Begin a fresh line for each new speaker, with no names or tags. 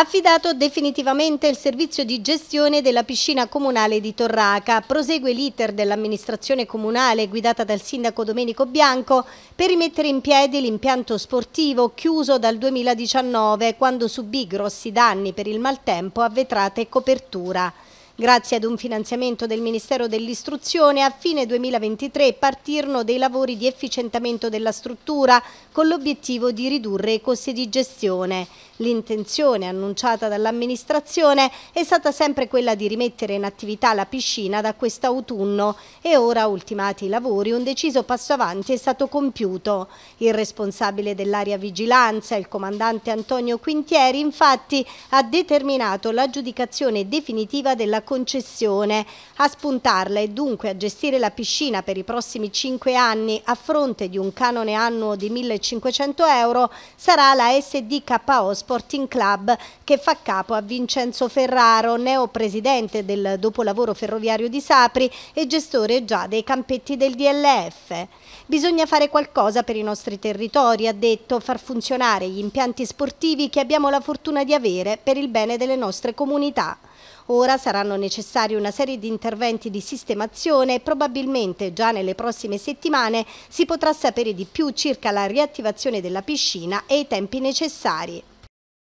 Affidato definitivamente il servizio di gestione della piscina comunale di Torraca, prosegue l'iter dell'amministrazione comunale guidata dal sindaco Domenico Bianco per rimettere in piedi l'impianto sportivo chiuso dal 2019 quando subì grossi danni per il maltempo a vetrate e copertura. Grazie ad un finanziamento del Ministero dell'Istruzione, a fine 2023 partirono dei lavori di efficientamento della struttura con l'obiettivo di ridurre i costi di gestione. L'intenzione annunciata dall'amministrazione è stata sempre quella di rimettere in attività la piscina da quest'autunno e ora, ultimati i lavori, un deciso passo avanti è stato compiuto. Il responsabile dell'area vigilanza, il comandante Antonio Quintieri, infatti, ha determinato l'aggiudicazione definitiva della concessione. A spuntarla e dunque a gestire la piscina per i prossimi 5 anni a fronte di un canone annuo di 1500 euro sarà la SDKO Sporting Club che fa capo a Vincenzo Ferraro, neo presidente del dopolavoro ferroviario di Sapri e gestore già dei campetti del DLF. Bisogna fare qualcosa per i nostri territori, ha detto, far funzionare gli impianti sportivi che abbiamo la fortuna di avere per il bene delle nostre comunità. Ora saranno necessari una serie di interventi di sistemazione e probabilmente già nelle prossime settimane si potrà sapere di più circa la riattivazione della piscina e i tempi necessari.